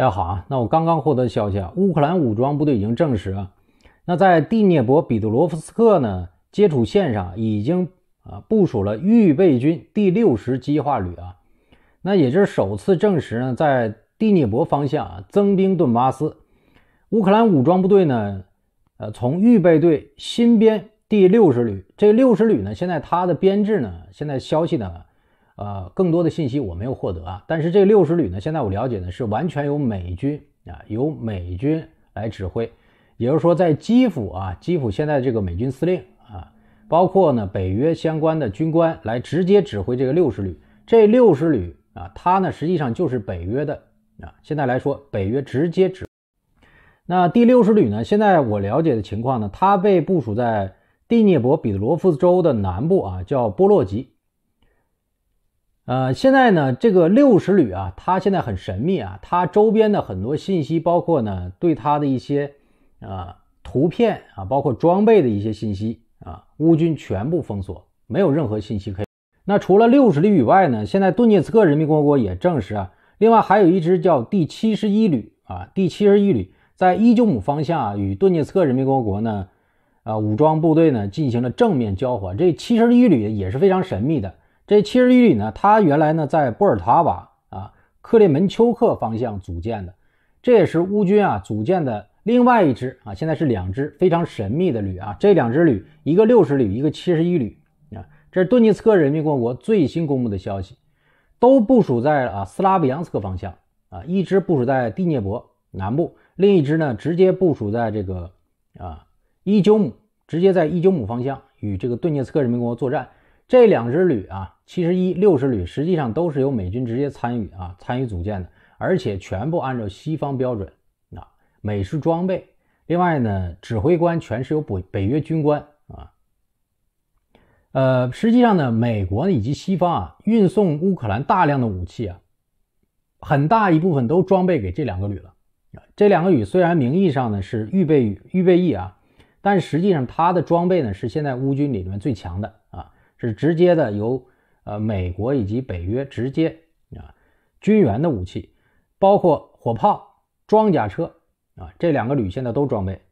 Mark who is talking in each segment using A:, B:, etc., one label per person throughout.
A: 大家好啊！那我刚刚获得消息啊，乌克兰武装部队已经证实啊，那在第聂伯彼得罗夫斯克呢接触线上已经啊部署了预备军第六十机化旅啊，那也就是首次证实呢，在第聂伯方向啊增兵顿巴斯。乌克兰武装部队呢，呃，从预备队新编第六十旅，这六十旅呢，现在它的编制呢，现在消息呢。呃，更多的信息我没有获得啊，但是这六十旅呢，现在我了解呢是完全由美军啊，由美军来指挥，也就是说在基辅啊，基辅现在这个美军司令啊，包括呢北约相关的军官来直接指挥这个六十旅。这六十旅啊，它呢实际上就是北约的啊，现在来说北约直接指。那第六十旅呢，现在我了解的情况呢，它被部署在第聂伯彼得罗夫斯州的南部啊，叫波洛吉。呃，现在呢，这个六十旅啊，它现在很神秘啊，它周边的很多信息，包括呢，对它的一些，啊，图片啊，包括装备的一些信息啊，乌军全部封锁，没有任何信息可以。那除了六十旅以外呢，现在顿涅茨克人民共和国也证实啊，另外还有一支叫第七十一旅啊，第七十一旅在伊久姆方向啊，与顿涅茨克人民共和国呢，啊，武装部队呢进行了正面交火。这七十一旅也是非常神秘的。这七十一旅呢，它原来呢在波尔塔瓦啊克列门丘克方向组建的，这也是乌军啊组建的另外一支啊，现在是两支非常神秘的旅啊，这两支旅，一个六十旅，一个七十一旅啊，这是顿涅茨克人民共和国最新公布的消息，都部署在啊斯拉布扬斯克方向啊，一支部署在第聂伯南部，另一支呢直接部署在这个啊伊久姆，直接在伊久姆方向与这个顿涅茨克人民共和国作战。这两支旅啊，七十一六十旅，实际上都是由美军直接参与啊，参与组建的，而且全部按照西方标准啊，美式装备。另外呢，指挥官全是由北北约军官啊。呃，实际上呢，美国以及西方啊，运送乌克兰大量的武器啊，很大一部分都装备给这两个旅了。这两个旅虽然名义上呢是预备预备役啊，但实际上它的装备呢是现在乌军里面最强的啊。是直接的由呃美国以及北约直接啊军援的武器，包括火炮、装甲车啊这两个旅现在都装备。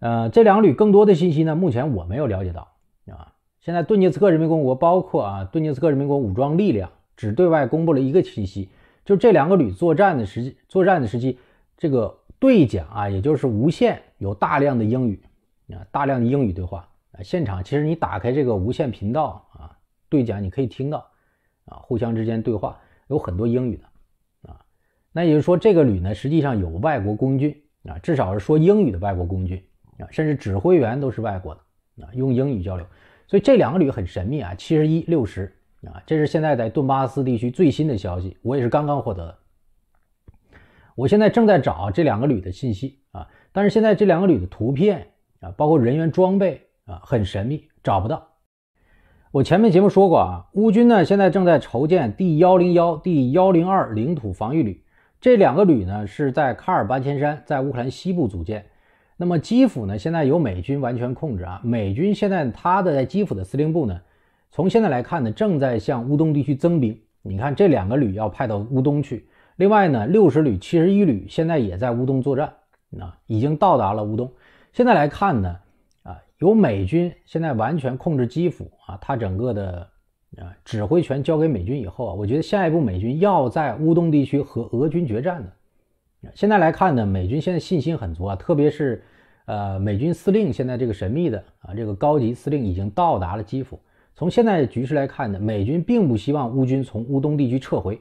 A: 呃，这两个旅更多的信息呢，目前我没有了解到啊。现在顿涅茨克人民共和国包括啊顿涅茨克人民国武装力量只对外公布了一个信息，就这两个旅作战的时作战的时机，这个对讲啊也就是无线有大量的英语啊大量的英语对话。现场其实你打开这个无线频道啊，对讲你可以听到啊，互相之间对话有很多英语的啊。那也就是说，这个旅呢实际上有外国工具啊，至少是说英语的外国工具啊，甚至指挥员都是外国的啊，用英语交流。所以这两个旅很神秘啊，七十一六十啊，这是现在在顿巴斯地区最新的消息，我也是刚刚获得的。我现在正在找这两个旅的信息啊，但是现在这两个旅的图片啊，包括人员装备。啊，很神秘，找不到。我前面节目说过啊，乌军呢现在正在筹建第幺零幺、第幺零二领土防御旅，这两个旅呢是在喀尔巴阡山，在乌克兰西部组建。那么基辅呢，现在由美军完全控制啊。美军现在他的在基辅的司令部呢，从现在来看呢，正在向乌东地区增兵。你看这两个旅要派到乌东去，另外呢，六十旅、七十一旅现在也在乌东作战啊，已经到达了乌东。现在来看呢。由美军现在完全控制基辅啊，他整个的啊指挥权交给美军以后啊，我觉得下一步美军要在乌东地区和俄军决战的。现在来看呢，美军现在信心很足啊，特别是呃，美军司令现在这个神秘的啊，这个高级司令已经到达了基辅。从现在的局势来看呢，美军并不希望乌军从乌东地区撤回，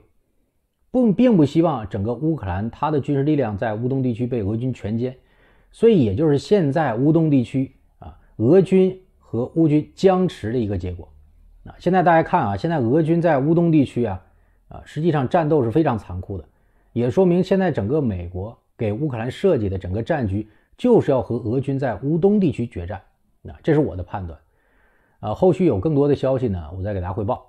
A: 不并不希望整个乌克兰它的军事力量在乌东地区被俄军全歼，所以也就是现在乌东地区。俄军和乌军僵持的一个结果，啊，现在大家看啊，现在俄军在乌东地区啊，啊，实际上战斗是非常残酷的，也说明现在整个美国给乌克兰设计的整个战局就是要和俄军在乌东地区决战，啊，这是我的判断，啊，后续有更多的消息呢，我再给大家汇报。